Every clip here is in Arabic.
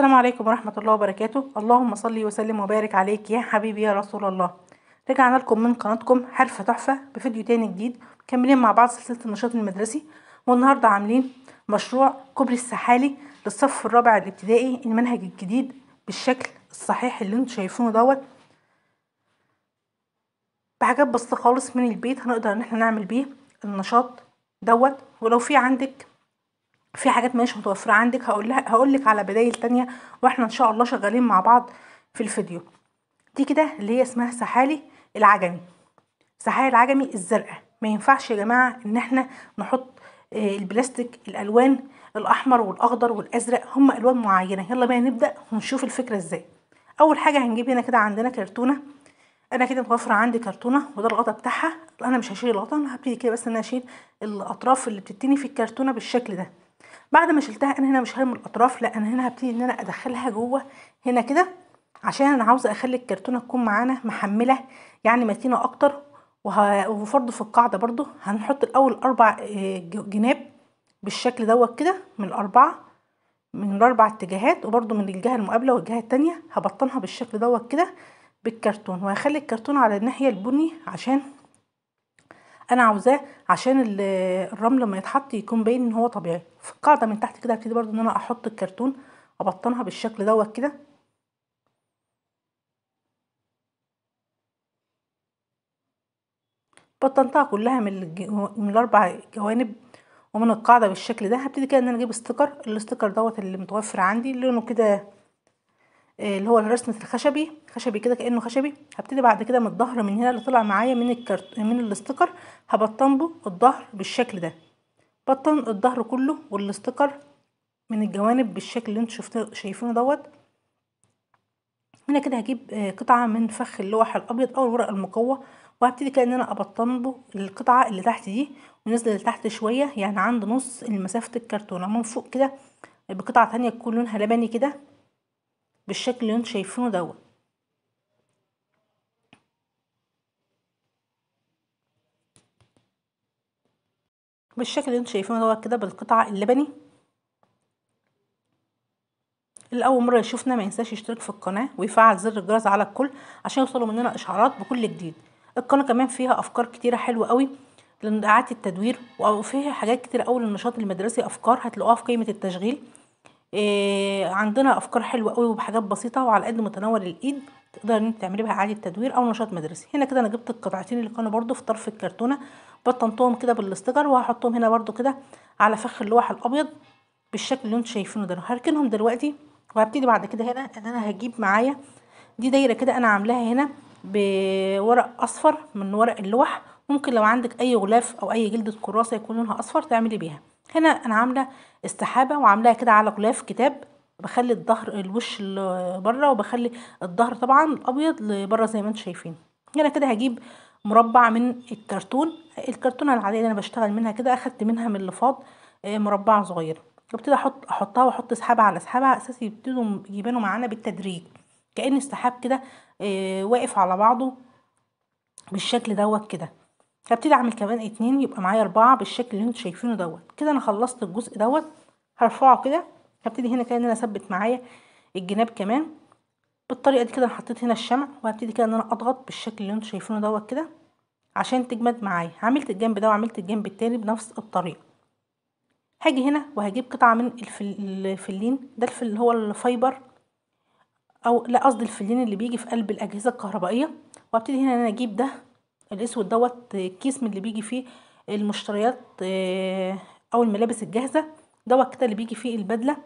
السلام عليكم ورحمة الله وبركاته اللهم صل وسلم وبارك عليك يا حبيبي يا رسول الله رجعنا لكم من قناتكم حرفة تحفة بفيديو تاني جديد مكملين مع بعض سلسلة النشاط المدرسي والنهاردة عاملين مشروع كوبري السحالي للصف الرابع الابتدائي المنهج الجديد بالشكل الصحيح اللي انتوا شايفينه دوت بحاجات بسيطة خالص من البيت هنقدر ان احنا نعمل بيه النشاط دوت ولو في عندك في حاجات مش متوفره عندك هقول هقولك على بدايل تانية واحنا ان شاء الله شغالين مع بعض في الفيديو دي كده اللي هي اسمها سحالي العجمي سحالي العجمي الزرقاء ما ينفعش يا جماعه ان احنا نحط آه، البلاستيك الالوان الاحمر والاخضر والازرق هم الوان معينه يلا بقى نبدا ونشوف الفكره ازاي اول حاجه هنجيب هنا كده عندنا كرتونه انا كده متوفرة عندي كرتونه وده الغطا بتاعها انا مش هشيل الغطا انا هبتدي كده بس ان انا اشيل الاطراف اللي بتتني في الكرتونه بالشكل ده بعد ما شلتها انا هنا مش هرمي الاطراف لا انا هنا هبتدي ان انا ادخلها جوه هنا كده عشان انا عاوزه اخلي الكرتونه تكون معانا محمله يعني متينه اكتر وبرضه في القاعده برضو هنحط الاول اربع آه، جناب بالشكل دوت كده من الاربعه من الاربع اتجاهات وبرضه من الجهه المقابله والجهه التانية هبطنها بالشكل دوت كده بالكرتون وهخلي الكرتون على الناحيه البني عشان انا عاوزاه عشان الرمل لما يتحط يكون باين ان هو طبيعي في القاعده من تحت كده هبتدي برضو ان انا احط الكرتون ابطنها بالشكل دوت كده بطنتها كلها من, الجو... من الاربع جوانب ومن القاعده بالشكل ده هبتدي كده ان انا اجيب استيكر الاستيكر دوت اللي متوفر عندي لونه كده آه، اللي هو الرسمة الخشبي خشبي كده كأنه خشبي هبتدي بعد كده من الظهر من هنا اللي طلع معايا من الكرت من الاستيكر هبطنبه الظهر بالشكل ده بطن الظهر كله والاستيكر من الجوانب بالشكل اللي انتوا شايفينه دوت هنا كده هجيب آه، قطعة من فخ اللوح الأبيض أو الورق المقوى وهبتدي كأن أنا أبطنبه القطعة اللي تحت دي ونزل لتحت شوية يعني عند نص مسافة الكرتونة من فوق كده بقطعة تانية تكون لونها لبني كده بالشكل اللي انتوا شايفينه دوت بالشكل اللي انتوا شايفينه دوت كده بالقطع اللبني اللي اول مره يشوفنا ما ينساش يشترك في القناه ويفعل زر الجرس على الكل عشان يوصلوا مننا اشعارات بكل جديد القناه كمان فيها افكار كتيره حلوه قوي لإعادة التدوير وفيها حاجات كتير أوي للنشاط المدرسي أفكار هتلاقوها في قائمة التشغيل آه، عندنا افكار حلوه قوي وبحاجات بسيطه وعلى قد متناول الايد تقدر ان انت تعملي بها اعاده تدوير او نشاط مدرسي هنا كده انا جبت القطعتين اللي كانوا برده في طرف الكرتونه بطنتهم كده بالاستجر وهحطهم هنا برده كده على فخ اللوح الابيض بالشكل اللي انتم شايفينه ده هركنهم دلوقتي وهبتدي بعد كده هنا ان انا هجيب معايا دي دايره كده انا عاملاها هنا بورق اصفر من ورق اللوح ممكن لو عندك اي غلاف او اي جلده كراسه يكون لونها اصفر تعملي بيها هنا انا عامله استحابه وعاملاها كده على غلاف كتاب بخلي الظهر الوش بره وبخلي الظهر طبعا الابيض لبره زي ما انتم شايفين هنا كده هجيب مربع من الكرتون الكرتونه العاديه اللي انا بشتغل منها كده اخدت منها من اللفاض آه، مربع صغير وابتدي احط احطها واحط سحابه على سحابه على اساس يبتدوا يبانوا معانا بالتدريج كان السحاب كده آه، واقف على بعضه بالشكل دوت كده هبتدي اعمل كمان اتنين يبقى معايا اربعة بالشكل اللي انتوا شايفينه دوت كده انا خلصت الجزء دوت هرفعه كده هبتدي هنا كده ان انا اثبت معايا الجناب كمان بالطريقة دي كده انا حطيت هنا الشمع وهبتدي كده ان انا اضغط بالشكل اللي انتوا شايفينه دوت كده عشان تجمد معايا عملت الجنب ده وعملت الجنب التاني بنفس الطريقة هاجي هنا وهجيب قطعة من الفلين ده الفل اللي هو الفايبر او لا قصدي الفلين اللي بيجي في قلب الاجهزة الكهربائية وابتدي هنا ان انا اجيب ده الاسود دوت الكيس من اللي بيجي فيه المشتريات آه، او الملابس الجاهزه دوت كده اللي بيجي فيه البدله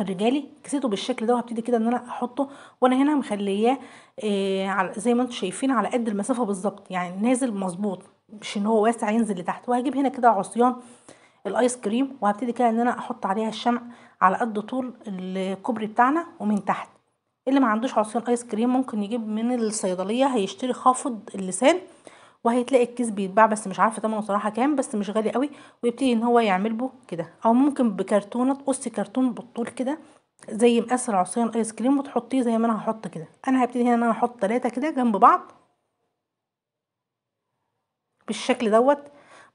الرجالي كسيته بالشكل ده وهبتدي كده ان انا احطه وانا هنا مخلياه آه، على زي ما انتم شايفين على قد المسافه بالظبط يعني نازل مظبوط مش ان هو واسع ينزل لتحت وهجيب هنا كده عصيان الايس كريم وهبتدي كده ان انا احط عليها الشمع على قد طول الكوبري بتاعنا ومن تحت اللي ما عندوش عصيان ايس كريم ممكن يجيب من الصيدليه هيشتري خافض اللسان وهيتلاقي الكيس بيتباع بس مش عارفه ثمنه صراحه كام بس مش غالي قوي ويبتدي ان هو يعمل به كده او ممكن بكرتونه تقصي كرتون بالطول كده زي مقاس العصيان ايس كريم وتحطيه زي ما انا هحط كده انا هبتدي هنا ان انا احط ثلاثه كده جنب بعض بالشكل دوت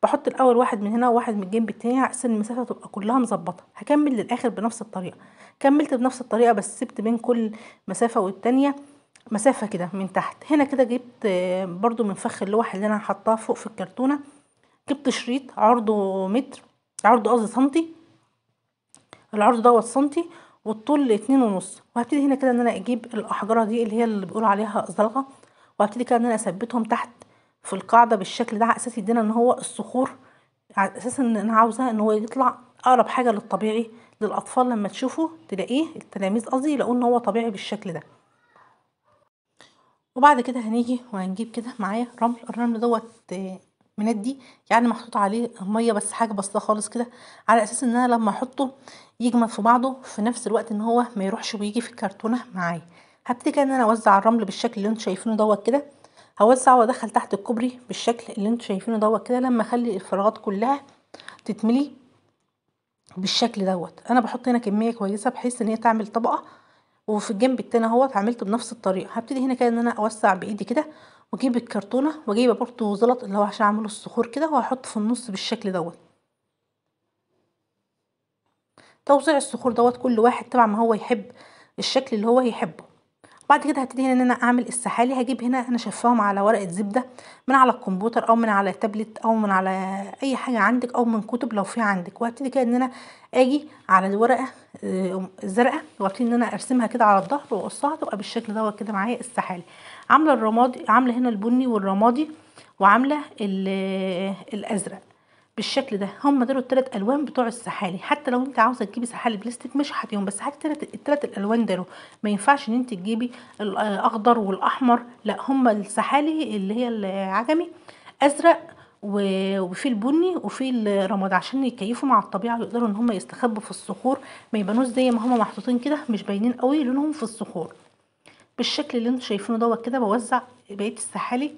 بحط الاول واحد من هنا وواحد من الجنب التاني عشان المسافه تبقى كلها مظبطه هكمل للاخر بنفس الطريقه كملت بنفس الطريقه بس سبت بين كل مسافه والتانيه مسافه كده من تحت هنا كده جبت برضو من فخ اللوح اللي انا حطاه فوق في الكرتونه جبت شريط عرضه متر عرضه قصدي سنتي العرض دوت سنتي والطول اتنين ونص وهبتدي هنا كده ان انا اجيب الاحجاره دي اللي هي اللي بيقولوا عليها زلغه وهبتدي كده ان انا اثبتهم تحت في القاعدة بالشكل ده على اساس يدينا ان هو الصخور على اساس ان انا عاوزة ان هو يطلع اقرب حاجة للطبيعي للاطفال لما تشوفه تلاقيه التلاميذ قصدي يلاقوه ان هو طبيعي بالشكل ده وبعد كده هنيجي وهنجيب كده معايا رمل الرمل دوت مندي يعني محطوط عليه ميه بس حاجه بسيطه خالص كده على اساس ان انا لما احطه يجمد في بعضه في نفس الوقت ان هو ما يروحش ويجي في الكرتونه معايا هبتدي كده ان انا اوزع الرمل بالشكل اللي انتم شايفينه دوت كده هوسع وادخل تحت الكوبري بالشكل اللي انتوا شايفينه دوت كده لما اخلي الفراغات كلها تتملي بالشكل دوت انا بحط هنا كميه كويسه بحيث ان هي تعمل طبقه وفي الجنب التاني اهوت عملته بنفس الطريقه هبتدي هنا كده ان انا اوسع بايدي كده واجيب الكرتونه واجيب برضو زلط اللي هو عشان اعمله الصخور كده وهحط في النص بالشكل دوت توزيع الصخور دوت كل واحد طبعا ما هو يحب الشكل اللي هو يحبه بعد كده هبتدي هنا ان انا اعمل السحالي هجيب هنا انا شفاهم على ورقه زبده من على الكمبيوتر او من على تابلت او من على اي حاجه عندك او من كتب لو في عندك وهبتدي كده ان انا اجي على الورقه آه، الزرقاء وابتدي ان انا ارسمها كده على الظهر واقصها تبقى بالشكل دوت كده معايا السحالي عامله الرمادي عامله هنا البني والرمادي وعامله الازرق بالشكل ده هم دول التلات الوان بتوع السحالي حتى لو انت عاوزه تجيبي سحالي بلاستيك مش هتيهم بس حاجه التلات, التلات الالوان دول ما ينفعش ان انت تجيبي الاخضر والاحمر لا هم السحالي اللي هي العجمي ازرق وفي البني وفي الرماد عشان يكيفوا مع الطبيعه ويقدروا ان هم يستخبوا في الصخور ما يبانوش زي ما هم محطوطين كده مش باينين قوي لونهم في الصخور بالشكل اللي انتم شايفينه دوت كده بوزع بقيه السحالي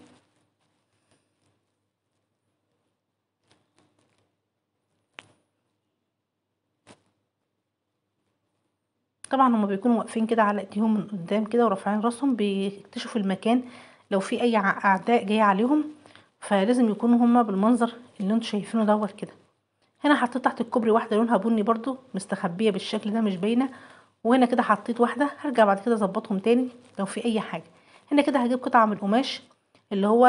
طبعا هما بيكونوا واقفين كده على ايديهم من قدام كده ورافعين راسهم بيكتشفوا المكان لو في اي اعداء جايه عليهم فلازم يكونوا هما بالمنظر اللي انتوا شايفينه دوت كده هنا حطيت تحت الكوبري واحده لونها بني برضو مستخبيه بالشكل ده مش باينه وهنا كده حطيت واحده هرجع بعد كده اظبطهم تاني لو في اي حاجه هنا كده هجيب قطعه من القماش اللي هو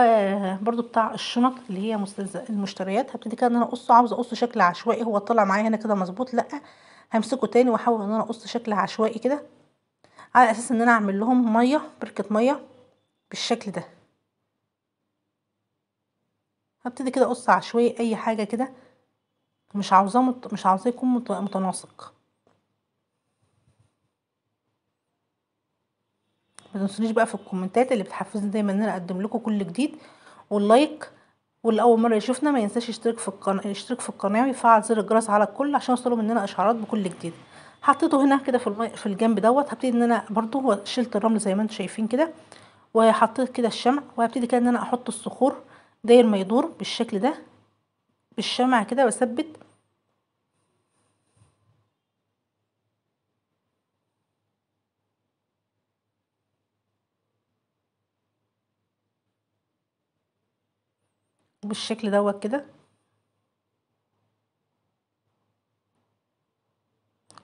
برضو بتاع الشنط اللي هي المشتريات هبتدي كده ان انا اقصه عاوزه اقصه شكل عشوائي هو طلع معايا هنا كده مظبوط لا همسكه تاني واحاول ان انا اقص شكل عشوائي كده على اساس ان انا اعمل لهم ميه بركه ميه بالشكل ده هبتدي كده اقص عشوائي اي حاجه كده مش عاوزاه مت... مش عاوزاه يكون مت... متناسق ما تنسونيش بقى في الكومنتات اللي بتحفزني دايما ان انا اقدم لكم كل جديد واللايك واللي اول مره يشوفنا ما ينساش يشترك في القناه يشترك في القناه ويفعل زر الجرس على الكل عشان يوصله مننا اشعارات بكل جديد حطيته هنا كده في المي... في الجنب دوت هبتدي ان انا برضو شلت الرمل زي ما انتم شايفين كده وحطيت كده الشمع وهبتدي كده ان انا احط الصخور داير ما يدور بالشكل ده بالشمع كده واثبت بالشكل دوت كده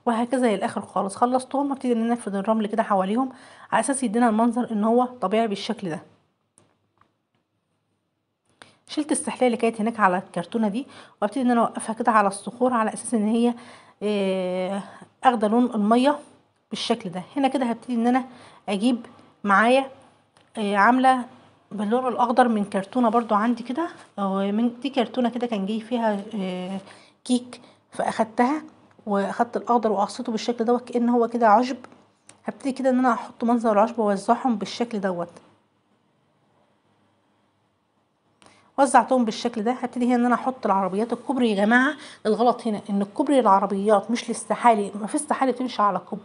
وهكذا للاخر خالص خلصتهم هبتدي ان انا افرد الرمل كده حواليهم على اساس يدينا المنظر ان هو طبيعي بالشكل ده شلت السحليه اللي كانت هناك على الكرتونه دي وابتدي ان انا اوقفها كده على الصخور على اساس ان هي آه، اخده لون الميه بالشكل ده هنا كده هبتدي ان انا اجيب معايا آه، عامله باللون الاخضر من كرتونه برضو عندي كده من دي كرتونه كده كان جاي فيها آه، كيك فاخدتها واخدت الاخضر وقصيته بالشكل دوت كان هو كده عشب هبتدي كده ان انا احط منظر العشب واوزعهم بالشكل دوت وزعتهم بالشكل ده هبتدي هنا ان انا احط العربيات الكوبري يا جماعه الغلط هنا ان الكوبري العربيات مش للسحالي ما في استحاله تمشي على كوب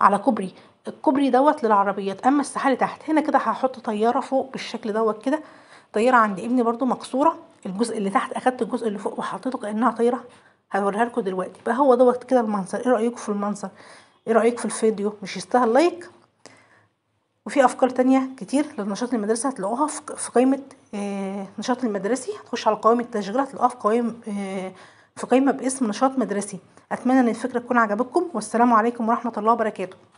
على كوبري الكوبري دوت للعربيات اما السحالي تحت هنا كده هحط طياره فوق بالشكل دوت كده طياره عند ابني برده مكسوره الجزء اللي تحت اخدت الجزء اللي فوق وحطيته كانها طياره هوريها لكم دلوقتي بقى هو دوت كده المنظر ايه رايكم في المنظر ايه رايك في الفيديو مش يستاهل لايك وفي افكار تانية كتير للنشاط المدرسي هتلاقوها في قائمه آه، نشاط المدرسي هتخش على قوائم التشغيل هتلاقوها في قائمة آه، في قائمه باسم نشاط مدرسي اتمنى ان الفكره تكون عجبتكم والسلام عليكم ورحمه الله وبركاته